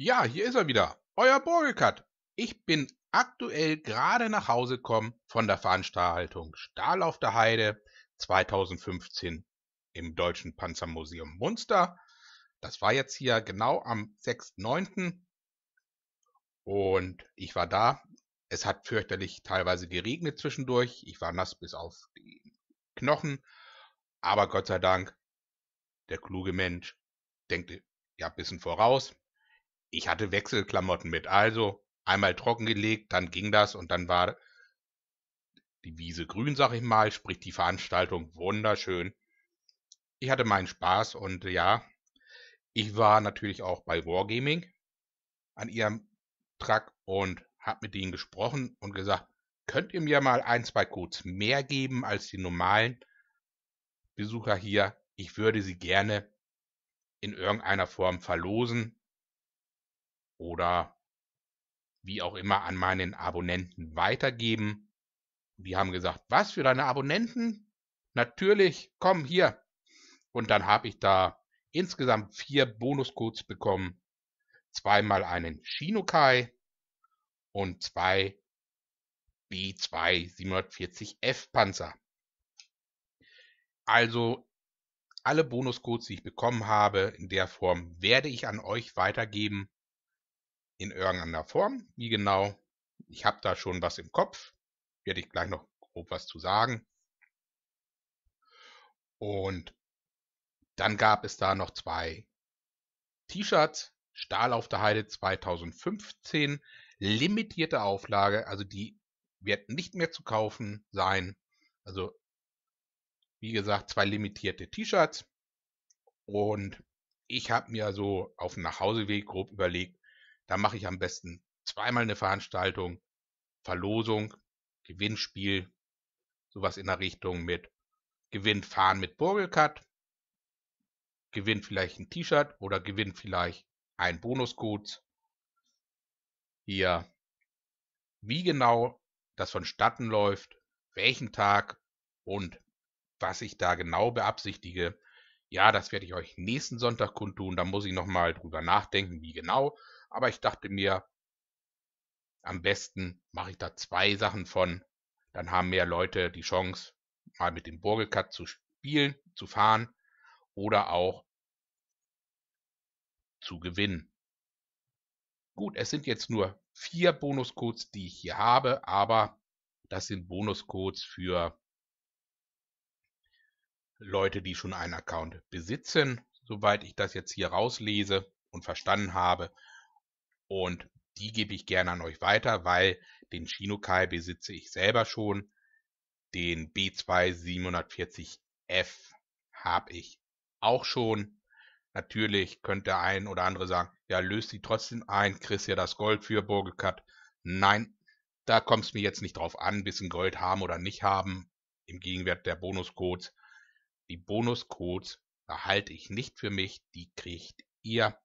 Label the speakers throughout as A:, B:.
A: Ja, hier ist er wieder, euer Burgelcut. Ich bin aktuell gerade nach Hause gekommen von der Veranstaltung Stahl auf der Heide 2015 im Deutschen Panzermuseum Munster. Das war jetzt hier genau am 6.9. Und ich war da. Es hat fürchterlich teilweise geregnet zwischendurch. Ich war nass bis auf die Knochen. Aber Gott sei Dank, der kluge Mensch denkt ja ein bisschen voraus ich hatte Wechselklamotten mit. Also einmal trockengelegt, dann ging das und dann war die Wiese grün, sag ich mal, sprich die Veranstaltung wunderschön. Ich hatte meinen Spaß und ja, ich war natürlich auch bei Wargaming an ihrem Truck und habe mit ihnen gesprochen und gesagt, könnt ihr mir mal ein, zwei Codes mehr geben als die normalen Besucher hier? Ich würde sie gerne in irgendeiner Form verlosen oder wie auch immer an meinen Abonnenten weitergeben. Die haben gesagt, was für deine Abonnenten? Natürlich, komm hier. Und dann habe ich da insgesamt vier Bonuscodes bekommen. Zweimal einen Shinokai und zwei B2 740F Panzer. Also alle Bonuscodes, die ich bekommen habe, in der Form werde ich an euch weitergeben in irgendeiner Form. Wie genau? Ich habe da schon was im Kopf. Werde ich gleich noch grob was zu sagen. Und dann gab es da noch zwei T-Shirts. Stahl auf der Heide 2015. Limitierte Auflage. Also die wird nicht mehr zu kaufen sein. Also wie gesagt, zwei limitierte T-Shirts. Und ich habe mir so auf dem Nachhauseweg grob überlegt, da mache ich am besten zweimal eine Veranstaltung, Verlosung, Gewinnspiel, sowas in der Richtung mit gewinnt Fahren mit Burgelcut, gewinn vielleicht ein T-Shirt oder gewinn vielleicht ein Bonuscode. Hier, wie genau das vonstatten läuft, welchen Tag und was ich da genau beabsichtige. Ja, das werde ich euch nächsten Sonntag kundtun. Da muss ich nochmal drüber nachdenken, wie genau. Aber ich dachte mir, am besten mache ich da zwei Sachen von. Dann haben mehr Leute die Chance, mal mit dem Burgelcut zu spielen, zu fahren oder auch zu gewinnen. Gut, es sind jetzt nur vier Bonuscodes, die ich hier habe, aber das sind Bonuscodes für Leute, die schon einen Account besitzen, soweit ich das jetzt hier rauslese und verstanden habe und die gebe ich gerne an euch weiter, weil den Shinokai besitze ich selber schon. Den B2 740F habe ich auch schon. Natürlich könnte ein oder andere sagen, ja, löst die trotzdem ein, kriegst ja das Gold für Burgecut. Nein, da kommt es mir jetzt nicht drauf an, bisschen Gold haben oder nicht haben. Im Gegenwert der Bonuscodes. Die Bonuscodes behalte ich nicht für mich, die kriegt ihr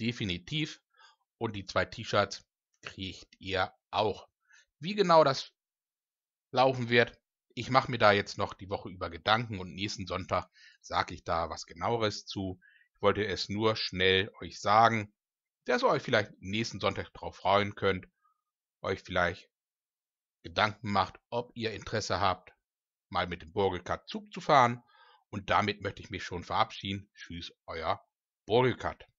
A: definitiv. Und die zwei T-Shirts kriegt ihr auch. Wie genau das laufen wird, ich mache mir da jetzt noch die Woche über Gedanken und nächsten Sonntag sage ich da was genaueres zu. Ich wollte es nur schnell euch sagen, dass ihr euch vielleicht nächsten Sonntag drauf freuen könnt, euch vielleicht Gedanken macht, ob ihr Interesse habt, mal mit dem Burgelkat Zug zu fahren. Und damit möchte ich mich schon verabschieden. Tschüss, euer Burgelkat.